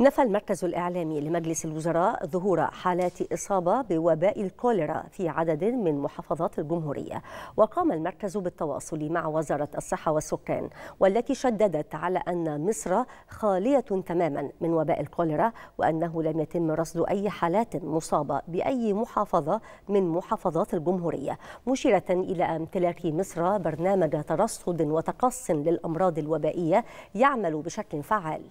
نفى المركز الإعلامي لمجلس الوزراء ظهور حالات إصابة بوباء الكوليرا في عدد من محافظات الجمهورية وقام المركز بالتواصل مع وزارة الصحة والسكان والتي شددت على أن مصر خالية تماما من وباء الكوليرا وأنه لم يتم رصد أي حالات مصابة بأي محافظة من محافظات الجمهورية مشيرة إلى امتلاك مصر برنامج ترصد وتقص للأمراض الوبائية يعمل بشكل فعال